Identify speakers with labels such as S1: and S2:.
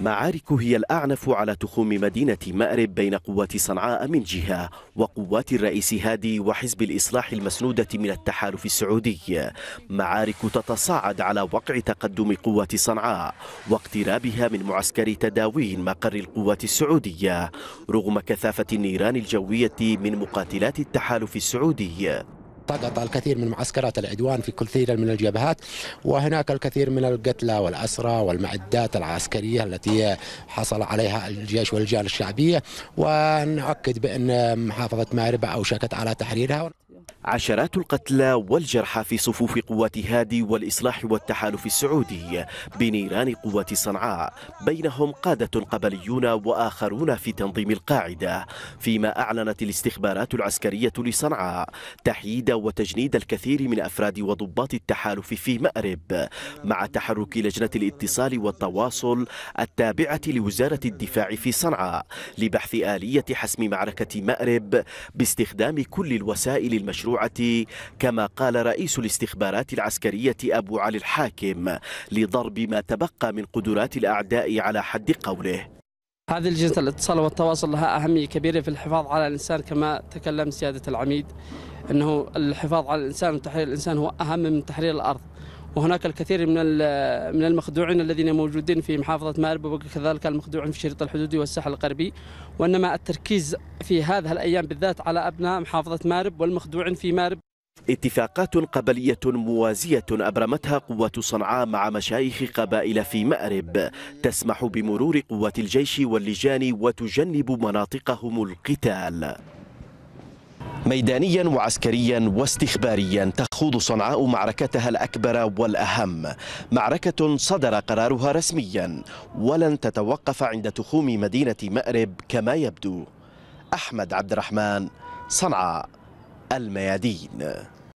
S1: معارك هي الأعنف على تخوم مدينة مأرب بين قوات صنعاء من جهة وقوات الرئيس هادي وحزب الإصلاح المسنودة من التحالف السعودي معارك تتصاعد على وقع تقدم قوات صنعاء واقترابها من معسكر تداوين مقر القوات السعودية رغم كثافة النيران الجوية من مقاتلات التحالف السعودي
S2: طقط الكثير من معسكرات العدوان في كثير من الجبهات وهناك الكثير من القتلى والأسرى والمعدات العسكرية التي حصل عليها الجيش والجال الشعبية ونؤكد بأن محافظة مارب أوشكت على تحريرها
S1: عشرات القتلى والجرحى في صفوف قوات هادي والإصلاح والتحالف السعودي بنيران قوات صنعاء بينهم قادة قبليون وآخرون في تنظيم القاعدة فيما أعلنت الاستخبارات العسكرية لصنعاء تحييد وتجنيد الكثير من أفراد وضباط التحالف في مأرب مع تحرك لجنة الاتصال والتواصل التابعة لوزارة الدفاع في صنعاء لبحث آلية حسم معركة مأرب باستخدام كل الوسائل المشروعة المشروعة كما قال رئيس الاستخبارات العسكرية أبو علي الحاكم لضرب ما تبقى من قدرات الأعداء على حد قوله
S3: هذه الجنة الاتصال والتواصل لها أهمية كبيرة في الحفاظ على الإنسان كما تكلم سيادة العميد أنه الحفاظ على الإنسان وتحرير الإنسان هو أهم من تحرير الأرض وهناك الكثير من من المخدوعين الذين موجودين في محافظة مأرب وكذلك المخدوعين في الشريط الحدودي والساحل الغربي وإنما التركيز في هذه الأيام بالذات على أبناء محافظة مأرب والمخدوعين في مأرب اتفاقات
S1: قبلية موازية أبرمتها قوة صنعاء مع مشايخ قبائل في مأرب تسمح بمرور قوات الجيش واللجان وتجنب مناطقهم القتال ميدانيا وعسكريا واستخباريا تخوض صنعاء معركتها الاكبر والاهم معركه صدر قرارها رسميا ولن تتوقف عند تخوم مدينه مأرب كما يبدو احمد عبد الرحمن صنعاء الميادين